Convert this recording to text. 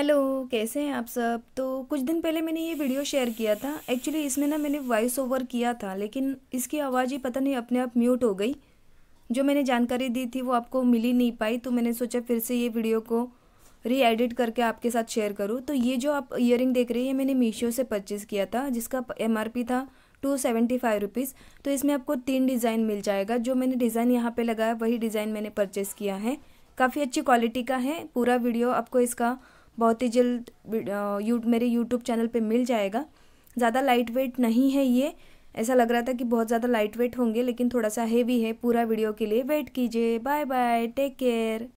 hello कैसे हैं आप सब तो कुछ दिन पहले मैंने ये वीडियो शेयर किया था एक्चुअली इसमें ना मैंने वॉइस ओवर किया था लेकिन इसकी आवाज़ ही पता नहीं अपने आप म्यूट हो गई जो मैंने जानकारी दी थी वो आपको मिल ही नहीं पाई तो मैंने सोचा फिर से ये वीडियो को री एडिट करके आपके साथ शेयर करूँ तो ये जो आप ईयरिंग देख हैं ये मैंने मीशो से परचेज़ किया था जिसका एम था टू सेवेंटी फाइव रुपीज़ तो इसमें आपको तीन डिज़ाइन मिल जाएगा जो मैंने डिज़ाइन यहाँ पर लगाया वही डिज़ाइन मैंने परचेज़ किया है काफ़ी अच्छी क्वालिटी का है पूरा वीडियो आपको इसका बहुत ही जल्द यू मेरे यूट्यूब चैनल पे मिल जाएगा ज़्यादा लाइट वेट नहीं है ये ऐसा लग रहा था कि बहुत ज़्यादा लाइट वेट होंगे लेकिन थोड़ा सा हेवी है पूरा वीडियो के लिए वेट कीजिए बाय बाय टेक केयर